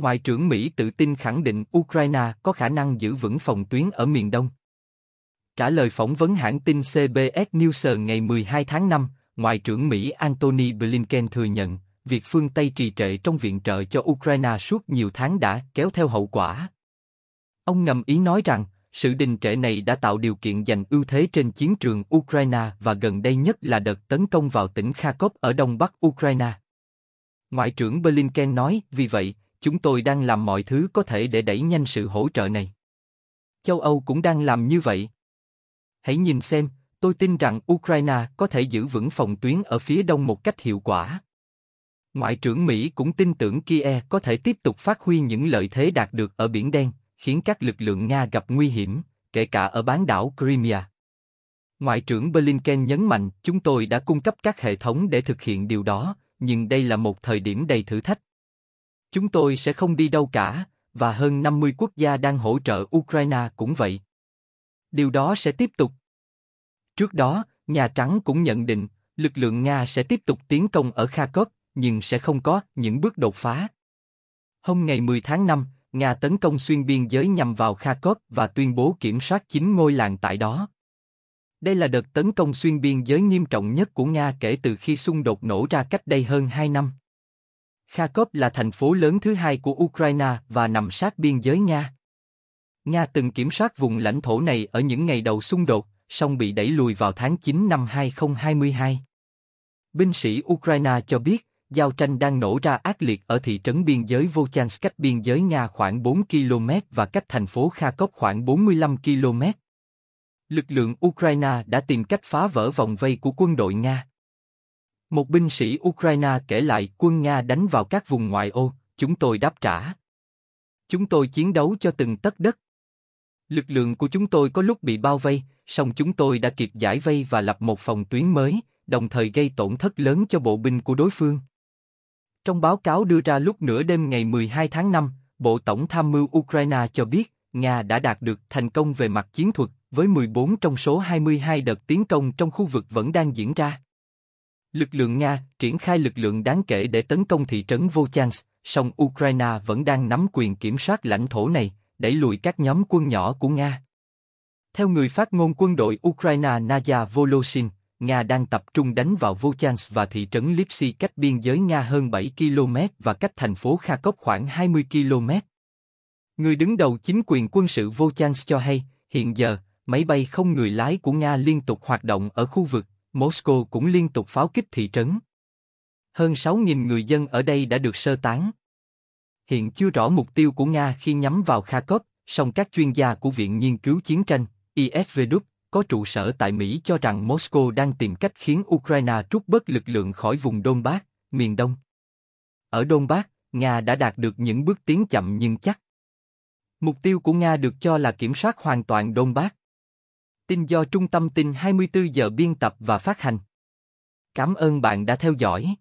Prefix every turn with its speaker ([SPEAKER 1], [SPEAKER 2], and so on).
[SPEAKER 1] Ngoại trưởng Mỹ tự tin khẳng định Ukraine có khả năng giữ vững phòng tuyến ở miền Đông. Trả lời phỏng vấn hãng tin CBS News ngày 12 tháng 5, Ngoại trưởng Mỹ Antony Blinken thừa nhận, việc phương Tây trì trệ trong viện trợ cho Ukraine suốt nhiều tháng đã kéo theo hậu quả. Ông ngầm ý nói rằng, sự đình trệ này đã tạo điều kiện giành ưu thế trên chiến trường Ukraine và gần đây nhất là đợt tấn công vào tỉnh Kharkov ở đông bắc Ukraine. Ngoại trưởng Blinken nói, vì vậy, chúng tôi đang làm mọi thứ có thể để đẩy nhanh sự hỗ trợ này. Châu Âu cũng đang làm như vậy. Hãy nhìn xem, tôi tin rằng Ukraine có thể giữ vững phòng tuyến ở phía đông một cách hiệu quả. Ngoại trưởng Mỹ cũng tin tưởng Kiev có thể tiếp tục phát huy những lợi thế đạt được ở Biển Đen, khiến các lực lượng Nga gặp nguy hiểm, kể cả ở bán đảo Crimea. Ngoại trưởng Blinken nhấn mạnh chúng tôi đã cung cấp các hệ thống để thực hiện điều đó, nhưng đây là một thời điểm đầy thử thách. Chúng tôi sẽ không đi đâu cả, và hơn 50 quốc gia đang hỗ trợ Ukraine cũng vậy. Điều đó sẽ tiếp tục. Trước đó, Nhà Trắng cũng nhận định, lực lượng Nga sẽ tiếp tục tiến công ở Kharkov, nhưng sẽ không có những bước đột phá. Hôm ngày 10 tháng 5, Nga tấn công xuyên biên giới nhằm vào Kharkov và tuyên bố kiểm soát chính ngôi làng tại đó. Đây là đợt tấn công xuyên biên giới nghiêm trọng nhất của Nga kể từ khi xung đột nổ ra cách đây hơn 2 năm. Kharkov là thành phố lớn thứ hai của Ukraine và nằm sát biên giới Nga. Nga từng kiểm soát vùng lãnh thổ này ở những ngày đầu xung đột, song bị đẩy lùi vào tháng 9 năm 2022. Binh sĩ Ukraine cho biết, giao tranh đang nổ ra ác liệt ở thị trấn biên giới Volchansk cách biên giới Nga khoảng 4 km và cách thành phố Kharkov khoảng 45 km. Lực lượng Ukraine đã tìm cách phá vỡ vòng vây của quân đội Nga. Một binh sĩ Ukraine kể lại quân Nga đánh vào các vùng ngoại ô, chúng tôi đáp trả. Chúng tôi chiến đấu cho từng tất đất. Lực lượng của chúng tôi có lúc bị bao vây, song chúng tôi đã kịp giải vây và lập một phòng tuyến mới, đồng thời gây tổn thất lớn cho bộ binh của đối phương. Trong báo cáo đưa ra lúc nửa đêm ngày 12 tháng 5, Bộ Tổng tham mưu Ukraine cho biết, Nga đã đạt được thành công về mặt chiến thuật, với 14 trong số 22 đợt tiến công trong khu vực vẫn đang diễn ra. Lực lượng Nga triển khai lực lượng đáng kể để tấn công thị trấn Volchansk, song Ukraine vẫn đang nắm quyền kiểm soát lãnh thổ này, đẩy lùi các nhóm quân nhỏ của Nga. Theo người phát ngôn quân đội Ukraine Nadia Voloshin, Nga đang tập trung đánh vào Volchansk và thị trấn Lipsy cách biên giới Nga hơn 7 km và cách thành phố Kharkov khoảng 20 km. Người đứng đầu chính quyền quân sự Volchansk cho hay, hiện giờ, máy bay không người lái của Nga liên tục hoạt động ở khu vực, Moscow cũng liên tục pháo kích thị trấn. Hơn 6.000 người dân ở đây đã được sơ tán. Hiện chưa rõ mục tiêu của Nga khi nhắm vào Kharkov, song các chuyên gia của Viện Nghiên cứu Chiến tranh, ISVW, có trụ sở tại Mỹ cho rằng Moscow đang tìm cách khiến Ukraine rút bớt lực lượng khỏi vùng Donbass, miền Đông. Ở Donbass, Nga đã đạt được những bước tiến chậm nhưng chắc. Mục tiêu của Nga được cho là kiểm soát hoàn toàn Donbass. Tin do Trung tâm tin 24 giờ biên tập và phát hành. Cảm ơn bạn đã theo dõi.